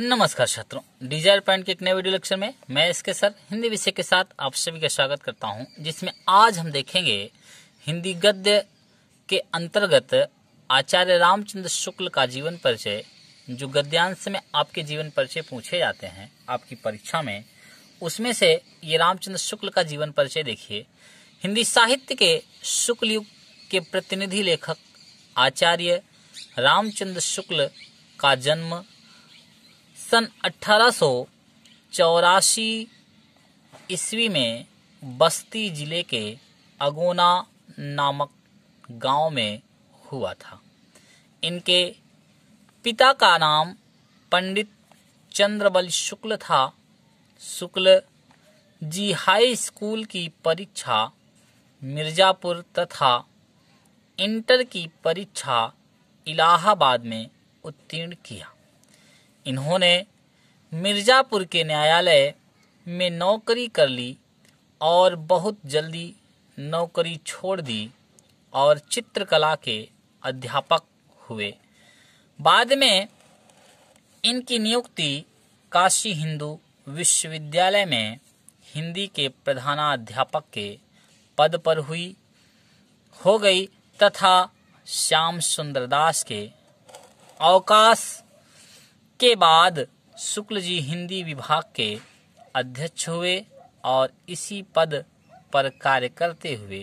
नमस्कार छात्रों Dzire point के एक नए वीडियो लेक्चर में मैं इसके सर हिंदी विषय के साथ आप सभी का स्वागत करता हूं जिसमें आज हम देखेंगे हिंदी गद्य के अंतर्गत आचार्य रामचंद्र शुक्ल का जीवन परिचय जो गद्यांश में आपके जीवन परिचय पूछे जाते हैं आपकी परीक्षा में उसमें से ये रामचंद्र शुक्ल का जीवन परिचय देखिए हिंदी साहित्य के शुक्ल युग के प्रतिनिधि लेखक आचार्य रामचंद्र शुक्ल का जन्म सन अठारह ईस्वी में बस्ती जिले के अगोना नामक गांव में हुआ था इनके पिता का नाम पंडित चंद्रबल शुक्ल था शुक्ल जी हाई स्कूल की परीक्षा मिर्ज़ापुर तथा इंटर की परीक्षा इलाहाबाद में उत्तीर्ण किया इन्होंने मिर्ज़ापुर के न्यायालय में नौकरी कर ली और बहुत जल्दी नौकरी छोड़ दी और चित्रकला के अध्यापक हुए बाद में इनकी नियुक्ति काशी हिंदू विश्वविद्यालय में हिंदी के प्रधानाध्यापक के पद पर हुई हो गई तथा श्याम सुंदरदास के अवकाश इसके बाद शुक्ल जी हिंदी विभाग के अध्यक्ष हुए और इसी पद पर कार्य करते हुए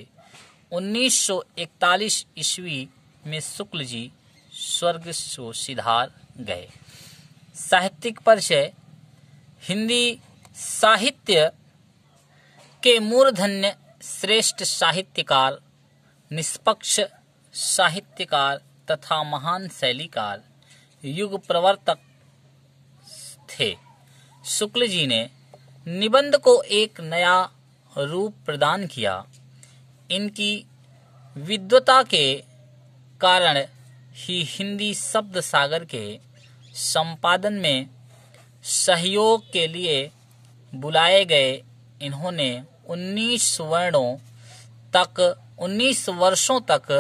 1941 ईस्वी में शुक्ल जी स्वर्ग सो सिधार गए साहित्यिक परिचय हिंदी साहित्य के मूर्धन्य श्रेष्ठ साहित्यकार निष्पक्ष साहित्यकार तथा महान शैलीकार युग प्रवर्तक थे शुक्ल जी ने निबंध को एक नया रूप प्रदान किया इनकी विद्वता के कारण ही हिंदी शब्द सागर के संपादन में सहयोग के लिए बुलाए गए इन्होंने 19 वर्णों तक 19 वर्षों तक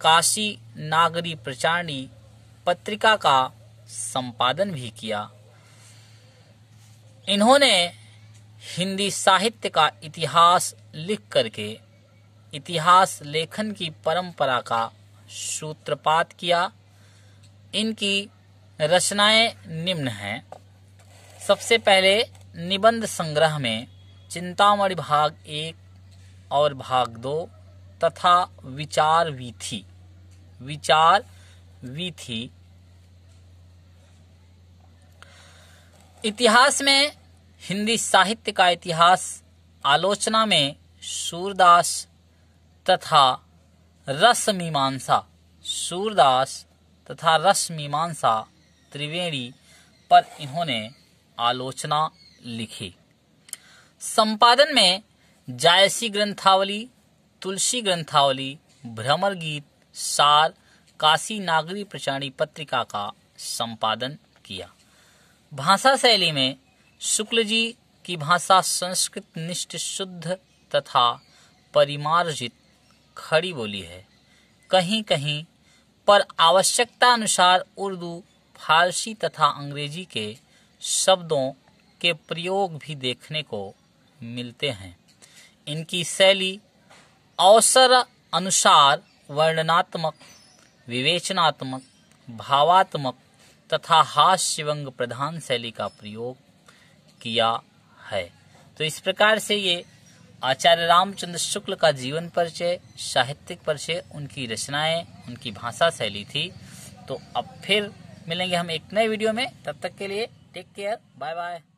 काशी नागरी प्रचारणी पत्रिका का संपादन भी किया इन्होंने हिंदी साहित्य का इतिहास लिख करके इतिहास लेखन की परंपरा का सूत्रपात किया इनकी रचनाएं निम्न हैं सबसे पहले निबंध संग्रह में चिंतामणि भाग एक और भाग दो तथा विचार वीथी विचार वीथी इतिहास में हिंदी साहित्य का इतिहास आलोचना में सूरदास तथा रस मीमांसा सूरदास तथा रस मीमांसा त्रिवेणी पर इन्होंने आलोचना लिखी संपादन में जायसी ग्रंथावली तुलसी ग्रंथावली भ्रमर गीत सार काशी नागरी प्रचारी पत्रिका का संपादन किया भाषा शैली में शुक्ल जी की भाषा संस्कृत निष्ठ शुद्ध तथा परिमार्जित खड़ी बोली है कहीं कहीं पर आवश्यकता अनुसार उर्दू फारसी तथा अंग्रेजी के शब्दों के प्रयोग भी देखने को मिलते हैं इनकी शैली अवसर अनुसार वर्णनात्मक विवेचनात्मक भावात्मक तथा हास्य व्यंग प्रधान शैली का प्रयोग किया है तो इस प्रकार से ये आचार्य रामचंद्र शुक्ल का जीवन परिचय साहित्यिक परिचय उनकी रचनाएं उनकी भाषा शैली थी तो अब फिर मिलेंगे हम एक नए वीडियो में तब तक के लिए टेक केयर बाय बाय